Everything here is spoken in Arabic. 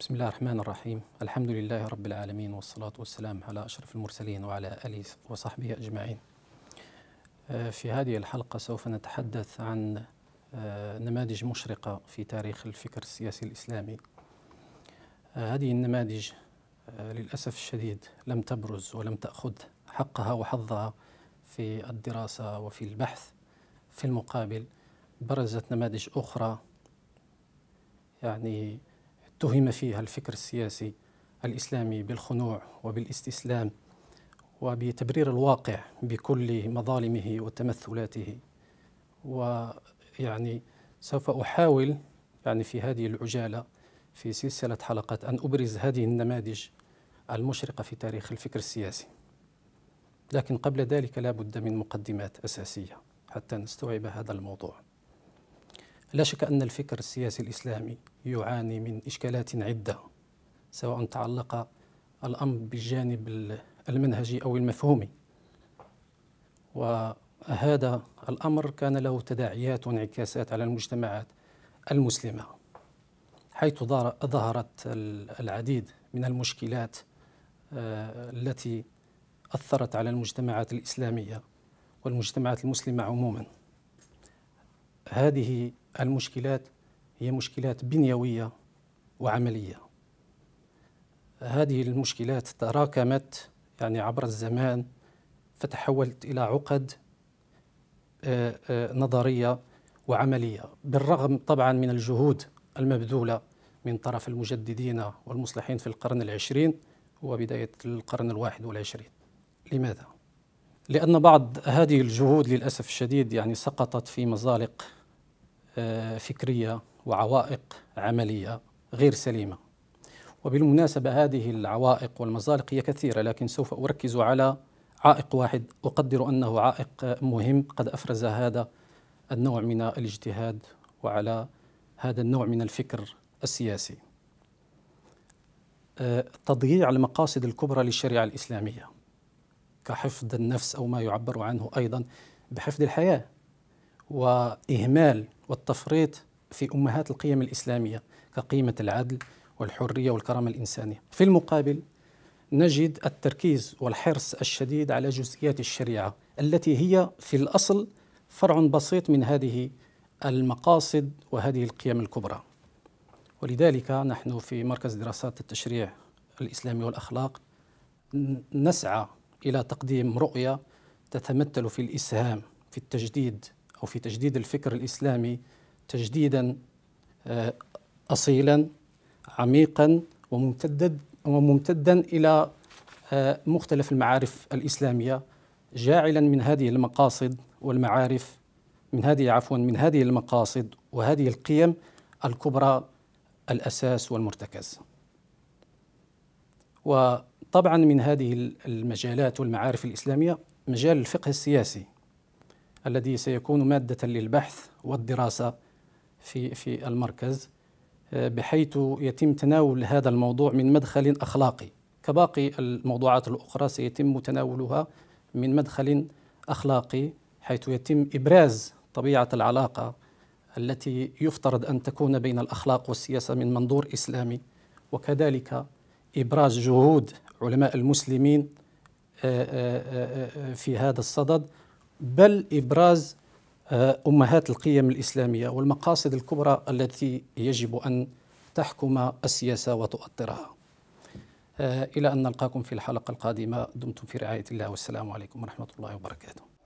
بسم الله الرحمن الرحيم الحمد لله رب العالمين والصلاة والسلام على أشرف المرسلين وعلى آله وصحبه أجمعين آه، في هذه الحلقة سوف نتحدث عن آه، نماذج مشرقة في تاريخ الفكر السياسي الإسلامي آه، هذه النماذج للأسف الشديد لم تبرز ولم تأخذ حقها وحظها في الدراسة وفي البحث في المقابل برزت نماذج أخرى يعني اتهم فيها الفكر السياسي الإسلامي بالخنوع وبالاستسلام وبتبرير الواقع بكل مظالمه وتمثلاته ويعني سوف أحاول يعني في هذه العجالة في سلسلة حلقات أن أبرز هذه النماذج المشرقة في تاريخ الفكر السياسي لكن قبل ذلك لا بد من مقدمات أساسية حتى نستوعب هذا الموضوع لا شك أن الفكر السياسي الإسلامي يعاني من إشكالات عدة سواء تعلق الأمر بالجانب المنهجي أو المفهومي وهذا الأمر كان له تداعيات وانعكاسات على المجتمعات المسلمة حيث ظهرت العديد من المشكلات آه، التي أثرت على المجتمعات الإسلامية والمجتمعات المسلمة عموما هذه المشكلات هي مشكلات بنيويه وعمليه هذه المشكلات تراكمت يعني عبر الزمان فتحولت الى عقد آه، آه، نظريه وعمليه بالرغم طبعا من الجهود المبذوله من طرف المجددين والمصلحين في القرن العشرين وبدايه القرن الواحد والعشرين لماذا؟ لأن بعض هذه الجهود للأسف الشديد يعني سقطت في مزالق آه، فكريه وعوائق عمليه غير سليمه. وبالمناسبه هذه العوائق والمزالق هي كثيره لكن سوف اركز على عائق واحد اقدر انه عائق مهم قد افرز هذا النوع من الاجتهاد وعلى هذا النوع من الفكر السياسي. آه، تضييع المقاصد الكبرى للشريعه الاسلاميه كحفظ النفس او ما يعبر عنه ايضا بحفظ الحياه وإهمال والتفريط في أمهات القيم الإسلامية كقيمة العدل والحرية والكرامة الإنسانية في المقابل نجد التركيز والحرص الشديد على جزئيات الشريعة التي هي في الأصل فرع بسيط من هذه المقاصد وهذه القيم الكبرى ولذلك نحن في مركز دراسات التشريع الإسلامي والأخلاق نسعى إلى تقديم رؤية تتمثل في الإسهام في التجديد أو في تجديد الفكر الإسلامي تجديدا آه، أصيلا عميقا وممتدا وممتدا إلى آه، مختلف المعارف الإسلامية جاعلا من هذه المقاصد والمعارف من هذه عفوا من هذه المقاصد وهذه القيم الكبرى الأساس والمرتكز وطبعا من هذه المجالات والمعارف الإسلامية مجال الفقه السياسي الذي سيكون مادة للبحث والدراسة في في المركز آه، بحيث يتم تناول هذا الموضوع من مدخل أخلاقي كباقي الموضوعات الأخرى سيتم تناولها من مدخل أخلاقي حيث يتم إبراز طبيعة العلاقة التي يفترض أن تكون بين الأخلاق والسياسة من منظور إسلامي وكذلك إبراز جهود علماء المسلمين آه، آه، في هذا الصدد بل إبراز آه، أمهات القيم الإسلامية والمقاصد الكبرى التي يجب أن تحكم السياسة وتؤطرها آه، إلى أن نلقاكم في الحلقة القادمة دمتم في رعاية الله والسلام عليكم ورحمة الله وبركاته